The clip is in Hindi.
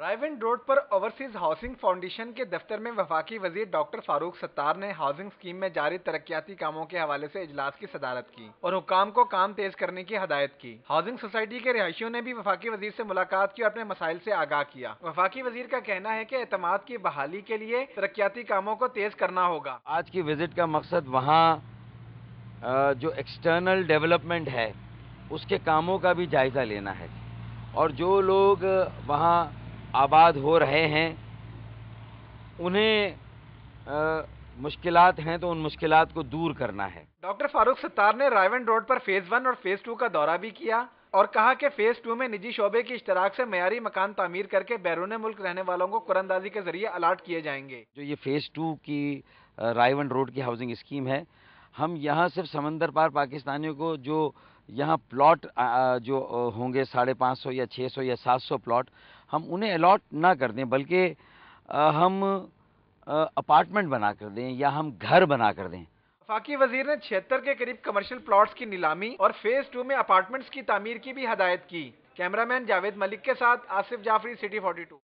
रायविंड रोड पर ओवरसीज हाउसिंग फाउंडेशन के दफ्तर में वफाकी वजीर डॉक्टर फारूक सत्तार ने हाउसिंग स्कीम में जारी तरक्याती कामों के हवाले से इजलास की सदारत की और हुकाम को काम तेज करने की हदायत की हाउसिंग सोसाइटी के रिहायशियों ने भी वफाकी वजीर से मुलाकात की और अपने मसाइल से आगाह किया वफाकी वजीर का कहना है की अहतमाद की बहाली के लिए तरक्याती कामों को तेज करना होगा आज की विजिट का मकसद वहाँ जो एक्सटर्नल डेवलपमेंट है उसके कामों का भी जायजा लेना है और जो लोग वहाँ आबाद हो रहे हैं उन्हें मुश्किलात हैं तो उन मुश्किल को दूर करना है डॉक्टर फारूक सत्तार ने रायवन रोड पर फेज़ वन और फेज़ टू का दौरा भी किया और कहा कि फेज़ टू में निजी शोबे की इश्तराक से मैारी मकान तमीर करके बैरून मुल्क रहने वालों को कुरंदाजी के जरिए अलाट किए जाएंगे जो ये फेज़ टू की रायवन रोड की हाउसिंग स्कीम है हम यहाँ सिर्फ समंदर पार पाकिस्तानियों को जो यहाँ प्लॉट जो होंगे साढ़े पाँच सौ या छः सौ या सात सौ प्लॉट हम उन्हें अलॉट ना कर दें बल्कि हम अपार्टमेंट बना कर दें या हम घर बना कर दें फाकी वजीर ने छिहत्तर के करीब कमर्शियल प्लॉट्स की नीलामी और फेज टू में अपार्टमेंट्स की तमीर की भी हदायत की कैमरामैन जावेद मलिक के साथ Asif Jafri city forty to